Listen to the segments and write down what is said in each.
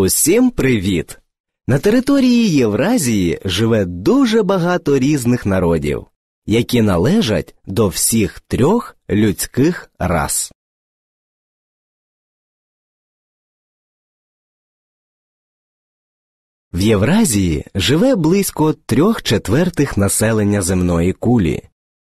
Усім привіт! На території Євразії живе дуже багато різних народів, які належать до всіх трьох людських рас. В Євразії живе близько трьох четвертих населення земної кулі.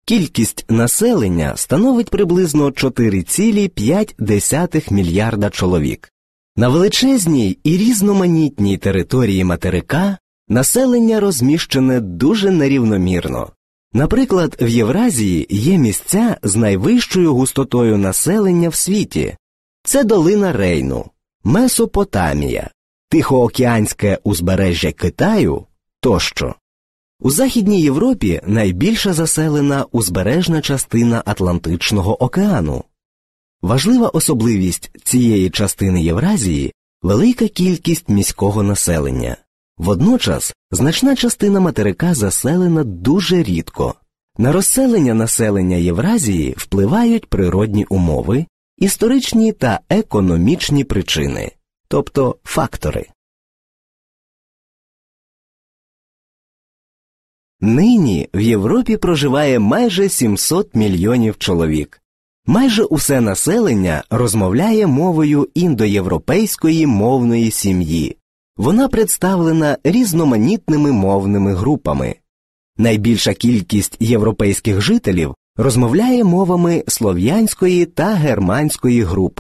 Кількість населення становить приблизно 4,5 мільярда чоловік. На величезній і різноманітній території материка населення розміщене дуже нерівномірно. Наприклад, в Євразії є місця з найвищою густотою населення в світі це долина Рейну, Месопотамія, Тихоокеанське узбережжя Китаю тощо. У Західній Європі найбільша заселена узбережна частина Атлантичного океану. Важлива особливість цієї частини Євразії велика кількість міського населення. Водночас значна частина материка заселена дуже рідко. На розселення населення Євразії впливають природні умови, історичні та економічні причини, тобто фактори. Нині в Європі проживає майже 700 мільйонів чоловік, Майже усе населення розмовляє мовою індоєвропейської мовної сім'ї. Вона представлена різноманітними мовними групами. Найбільша кількість європейських жителів розмовляє мовами слов'янської та германської груп,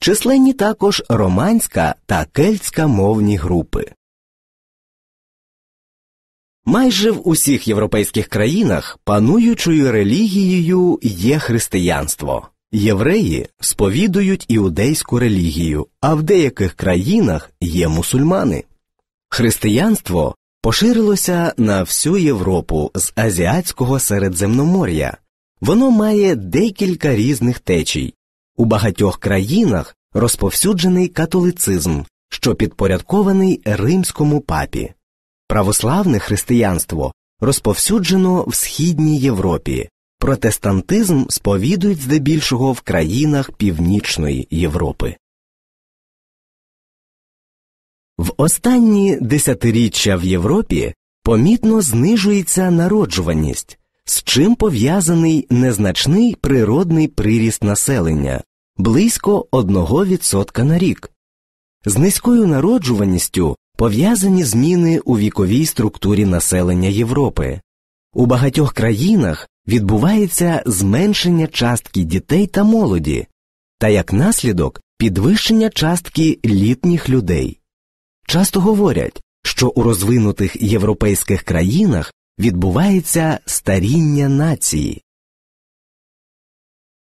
численні також романська та кельтська мовні групи. Майже в усіх європейських країнах пануючою релігією є християнство. Євреї сповідують іудейську релігію, а в деяких країнах є мусульмани. Християнство поширилося на всю Європу з азіатського середземномор'я. Воно має декілька різних течій. У багатьох країнах розповсюджений католицизм, що підпорядкований римському папі. Православне християнство розповсюджено в Східній Європі, протестантизм сповідують здебільшого в країнах Північної Європи. В останні десятиріччя в Європі помітно знижується народжуваність, з чим пов'язаний незначний природний приріст населення близько 1% на рік. З низькою народжуваністю пов'язані зміни у віковій структурі населення Європи. У багатьох країнах відбувається зменшення частки дітей та молоді, та як наслідок підвищення частки літніх людей. Часто говорять, що у розвинутих європейських країнах відбувається старіння нації.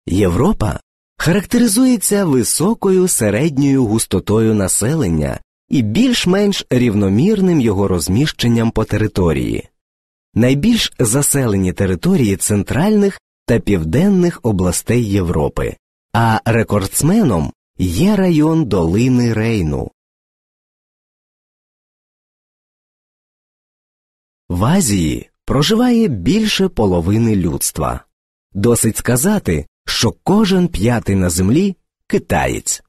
Європа характеризується високою середньою густотою населення і більш-менш рівномірним його розміщенням по території. Найбільш заселені території центральних та південних областей Європи, а рекордсменом є район долини Рейну. В Азії проживає більше половини людства. Досить сказати, що кожен п'ятий на землі китаєць,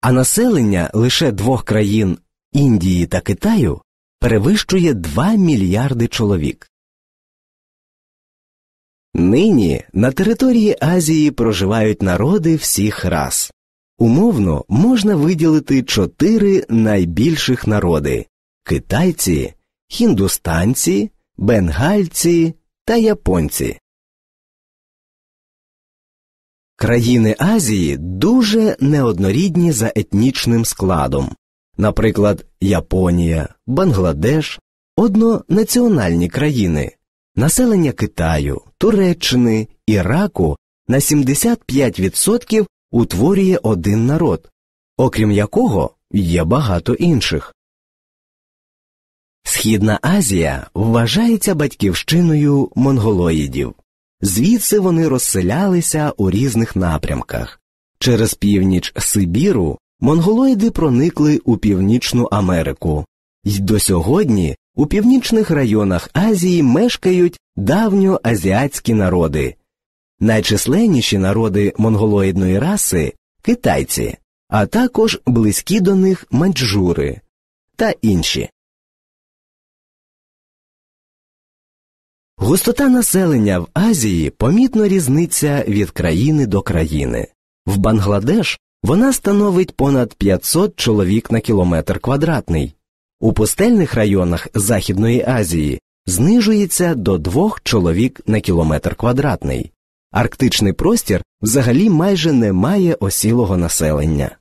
а населення лише двох країн Індії та Китаю перевищує 2 мільярди чоловік. Нині на території Азії проживають народи всіх рас. Умовно можна виділити чотири найбільших народи китайці, хіндустанці, бенгальці та японці. Країни Азії дуже неоднорідні за етнічним складом наприклад, Японія, Бангладеш, однонаціональні країни, населення Китаю, Туреччини, Іраку на 75% утворює один народ, окрім якого є багато інших. Східна Азія вважається батьківщиною монголоїдів, звідси вони розселялися у різних напрямках через північ Сибіру монголоїди проникли у Північну Америку, І до сьогодні у північних районах Азії мешкають давньоазіатські народи. Найчисленніші народи монголоїдної раси китайці, а також близькі до них маньчжури та інші. Густота населення в Азії помітно різниться від країни до країни. В Бангладеш вона становить понад 500 чоловік на кілометр квадратний. У пустельних районах Західної Азії знижується до 2 чоловік на кілометр квадратний. Арктичний простір взагалі майже не має осілого населення.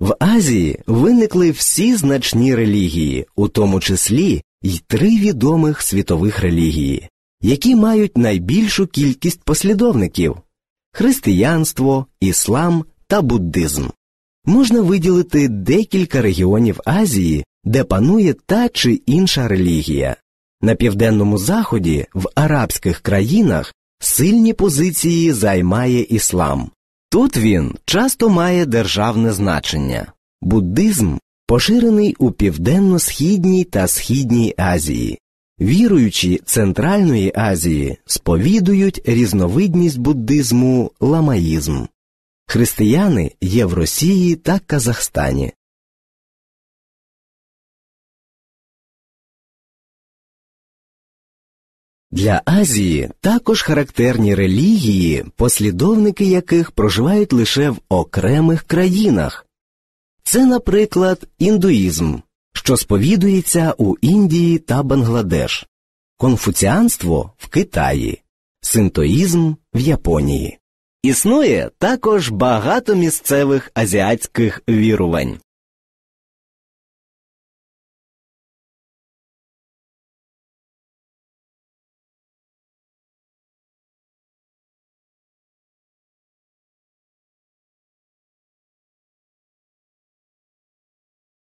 В Азії виникли всі значні релігії, у тому числі й три відомих світових релігії, які мають найбільшу кількість послідовників християнство, іслам та буддизм. Можна виділити декілька регіонів Азії, де панує та чи інша релігія. На південному заході, в арабських країнах, сильні позиції займає іслам. Тут він часто має державне значення. Буддизм поширений у південно-східній та східній Азії, Віруючі Центральної Азії сповідують різновидність буддизму ламаїзм. Християни є в Росії та Казахстані. Для Азії також характерні релігії, послідовники яких проживають лише в окремих країнах. Це, наприклад, індуїзм, що сповідується у Індії та Бангладеш, конфуціанство в Китаї, синтоїзм в Японії. Існує також багато місцевих азіатських вірувань.